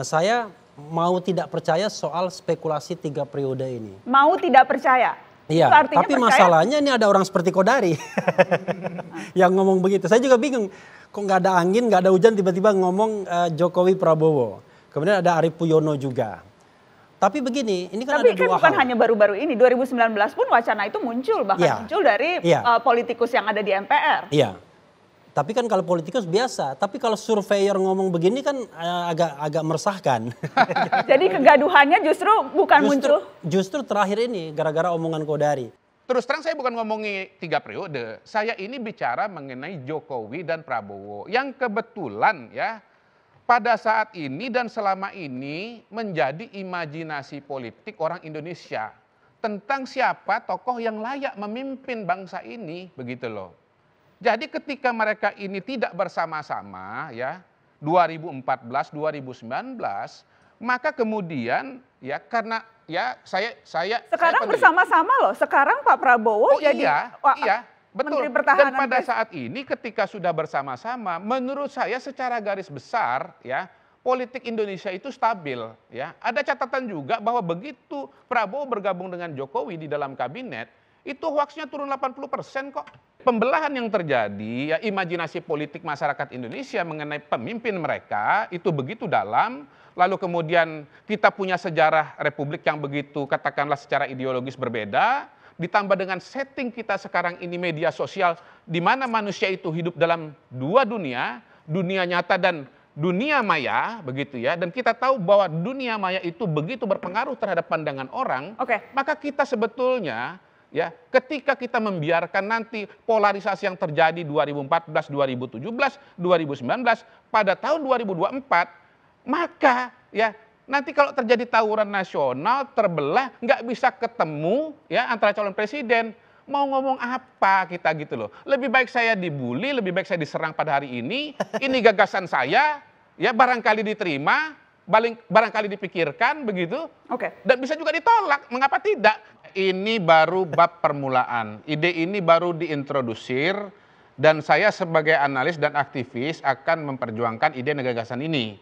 Nah, saya mau tidak percaya soal spekulasi tiga periode ini. Mau tidak percaya? Iya, tapi percaya? masalahnya ini ada orang seperti Kodari yang ngomong begitu. Saya juga bingung, kok nggak ada angin, nggak ada hujan, tiba-tiba ngomong uh, Jokowi Prabowo. Kemudian ada Arief Puyono juga. Tapi begini, ini kan Tapi ada kan dua bukan hanya baru-baru ini, 2019 pun wacana itu muncul bahkan ya. muncul dari ya. uh, politikus yang ada di MPR. Iya. Tapi kan kalau politikus biasa, tapi kalau surveyor ngomong begini kan eh, agak agak meresahkan. Jadi kegaduhannya justru bukan justru, muncul. Justru terakhir ini gara-gara omongan Kodari. Terus terang saya bukan ngomongi tiga periode, saya ini bicara mengenai Jokowi dan Prabowo yang kebetulan ya pada saat ini dan selama ini menjadi imajinasi politik orang Indonesia tentang siapa tokoh yang layak memimpin bangsa ini begitu loh. Jadi ketika mereka ini tidak bersama-sama ya 2014 2019 maka kemudian ya karena ya saya saya sekarang bersama-sama loh sekarang Pak Prabowo oh, jadi iya, wah, iya betul dan pada saat ini ketika sudah bersama-sama menurut saya secara garis besar ya politik Indonesia itu stabil ya ada catatan juga bahwa begitu Prabowo bergabung dengan Jokowi di dalam kabinet itu hoaxnya turun 80 persen kok. Pembelahan yang terjadi, ya imajinasi politik masyarakat Indonesia mengenai pemimpin mereka itu begitu dalam, lalu kemudian kita punya sejarah republik yang begitu katakanlah secara ideologis berbeda, ditambah dengan setting kita sekarang ini media sosial di mana manusia itu hidup dalam dua dunia, dunia nyata dan dunia maya begitu ya dan kita tahu bahwa dunia maya itu begitu berpengaruh terhadap pandangan orang okay. maka kita sebetulnya ya ketika kita membiarkan nanti polarisasi yang terjadi 2014, 2017, 2019 pada tahun 2024 maka ya nanti kalau terjadi tawuran nasional terbelah nggak bisa ketemu ya antara calon presiden mau ngomong apa kita gitu loh. Lebih baik saya dibully, lebih baik saya diserang pada hari ini. Ini gagasan saya, ya barangkali diterima, barangkali dipikirkan begitu. Oke. Okay. Dan bisa juga ditolak, mengapa tidak? ini baru bab permulaan. Ide ini baru diintrodusir dan saya sebagai analis dan aktivis akan memperjuangkan ide dan gagasan ini.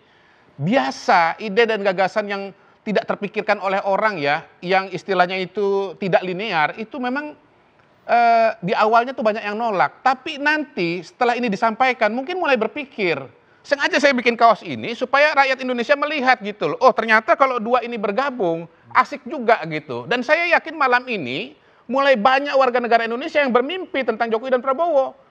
Biasa ide dan gagasan yang tidak terpikirkan oleh orang ya, yang istilahnya itu tidak linear, itu memang eh, di awalnya tuh banyak yang nolak. Tapi nanti setelah ini disampaikan mungkin mulai berpikir, sengaja saya bikin kaos ini supaya rakyat Indonesia melihat gitu loh. Oh, ternyata kalau dua ini bergabung asik juga gitu. Dan saya yakin malam ini mulai banyak warga negara Indonesia yang bermimpi tentang Jokowi dan Prabowo.